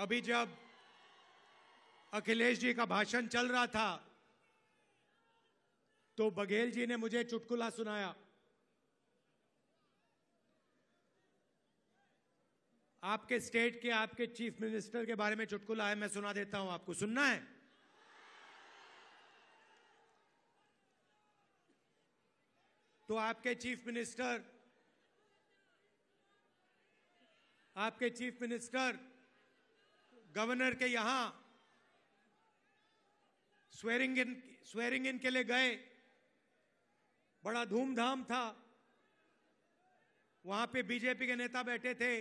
अभी जब अखिलेश जी का भाषण चल रहा था तो बघेल जी ने मुझे चुटकुला सुनाया आपके स्टेट के आपके चीफ मिनिस्टर के बारे में चुटकुला है मैं सुना देता हूं आपको सुनना है तो आपके चीफ मिनिस्टर आपके चीफ मिनिस्टर गवर्नर के यहां स्वेरिंग इन स्वेरिंग इन के लिए गए बड़ा धूमधाम था वहां पे बीजेपी के नेता बैठे थे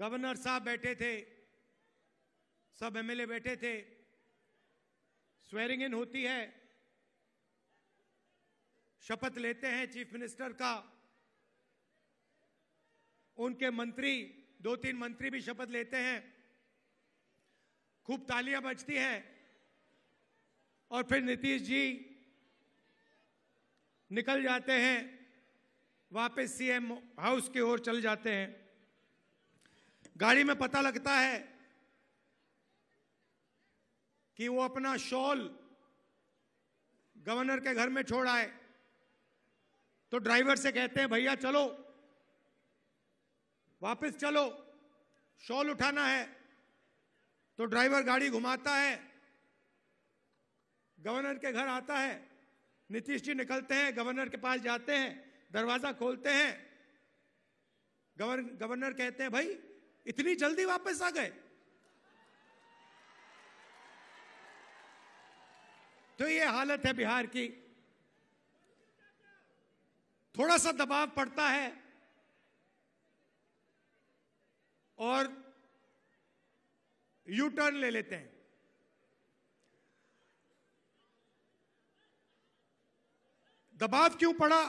गवर्नर साहब बैठे थे सब एमएलए बैठे थे स्वेरिंग इन होती है शपथ लेते हैं चीफ मिनिस्टर का उनके मंत्री दो तीन मंत्री भी शपथ लेते हैं खूब तालियां बजती है और फिर नीतीश जी निकल जाते हैं वापस सीएम हाउस की ओर चल जाते हैं गाड़ी में पता लगता है कि वो अपना शॉल गवर्नर के घर में छोड़ आए तो ड्राइवर से कहते हैं भैया चलो वापस चलो शॉल उठाना है तो ड्राइवर गाड़ी घुमाता है गवर्नर के घर आता है नीतीश जी निकलते हैं गवर्नर के पास जाते हैं दरवाजा खोलते हैं गवर, गवर्नर कहते हैं भाई इतनी जल्दी वापस आ गए तो ये हालत है बिहार की थोड़ा सा दबाव पड़ता है और यू टर्न ले लेते हैं दबाव क्यों पड़ा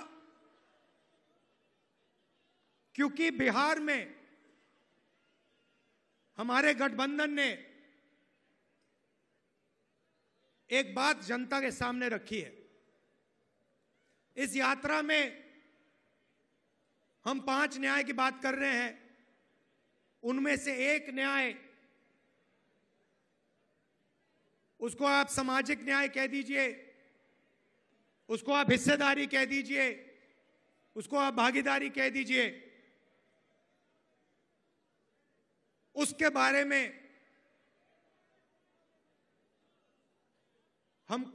क्योंकि बिहार में हमारे गठबंधन ने एक बात जनता के सामने रखी है इस यात्रा में हम पांच न्याय की बात कर रहे हैं उनमें से एक न्याय उसको आप सामाजिक न्याय कह दीजिए उसको आप हिस्सेदारी कह दीजिए उसको आप भागीदारी कह दीजिए उसके बारे में हम